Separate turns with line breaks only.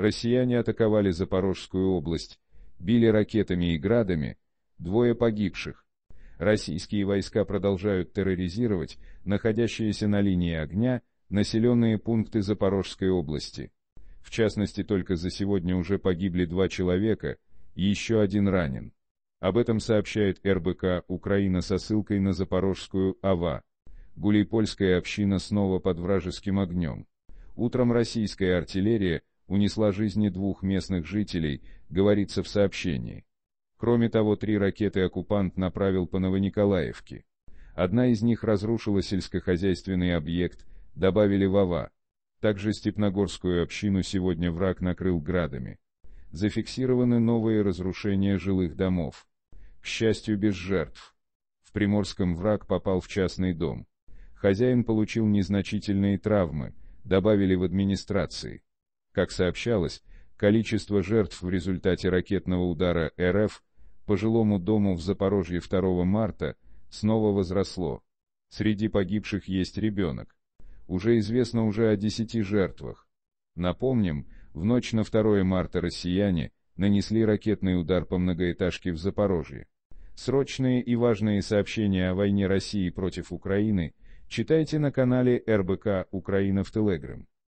Россияне атаковали Запорожскую область, били ракетами и градами, двое погибших. Российские войска продолжают терроризировать находящиеся на линии огня населенные пункты Запорожской области. В частности, только за сегодня уже погибли два человека, и еще один ранен. Об этом сообщает РБК «Украина» со ссылкой на Запорожскую АВА. Гулейпольская община снова под вражеским огнем. Утром российская артиллерия унесла жизни двух местных жителей, говорится в сообщении. Кроме того, три ракеты оккупант направил по Новониколаевке. Одна из них разрушила сельскохозяйственный объект, добавили Вова. Также Степногорскую общину сегодня враг накрыл градами. Зафиксированы новые разрушения жилых домов. К счастью, без жертв. В Приморском враг попал в частный дом. Хозяин получил незначительные травмы, добавили в администрации. Как сообщалось, количество жертв в результате ракетного удара РФ по жилому дому в Запорожье 2 марта снова возросло. Среди погибших есть ребенок. Уже известно уже о 10 жертвах. Напомним, в ночь на 2 марта россияне нанесли ракетный удар по многоэтажке в Запорожье. Срочные и важные сообщения о войне России против Украины читайте на канале РБК «Украина в Телеграм».